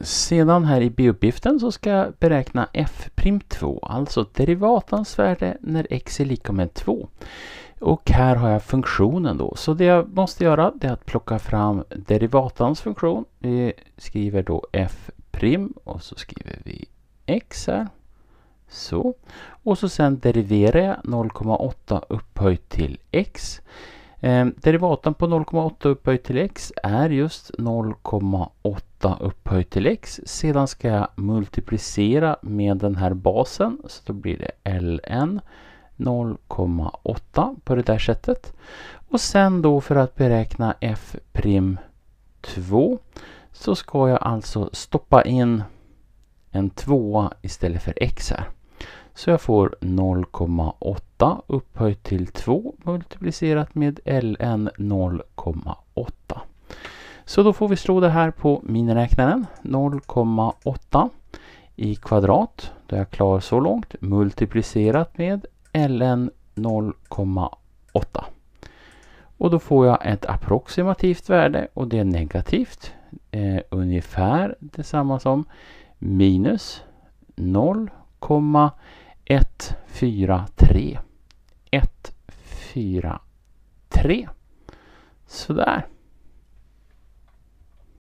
Sedan här i B-uppgiften så ska jag beräkna f'2, alltså derivatans värde när x är lika med 2. Och här har jag funktionen då. Så det jag måste göra det är att plocka fram derivatans funktion. Vi skriver då f' och så skriver vi x här. Så. Och så sen deriverar jag 0,8 upphöjt till x. Ehm, derivatan på 0,8 upphöjt till x är just 0,8 upphöjt till x. Sedan ska jag multiplicera med den här basen så då blir det ln 0,8 på det där sättet. Och sen då för att beräkna f 2 så ska jag alltså stoppa in en 2 istället för x här. Så jag får 0,8 upphöjt till 2 multiplicerat med ln 0,8. Så då får vi slå det här på miniräknaren. 0,8 i kvadrat, då är jag klar så långt, multiplicerat med ln 0,8. Och då får jag ett approximativt värde och det är negativt. Eh, ungefär detsamma som minus 0, 4, 3. 1, 4, 3. Sådär.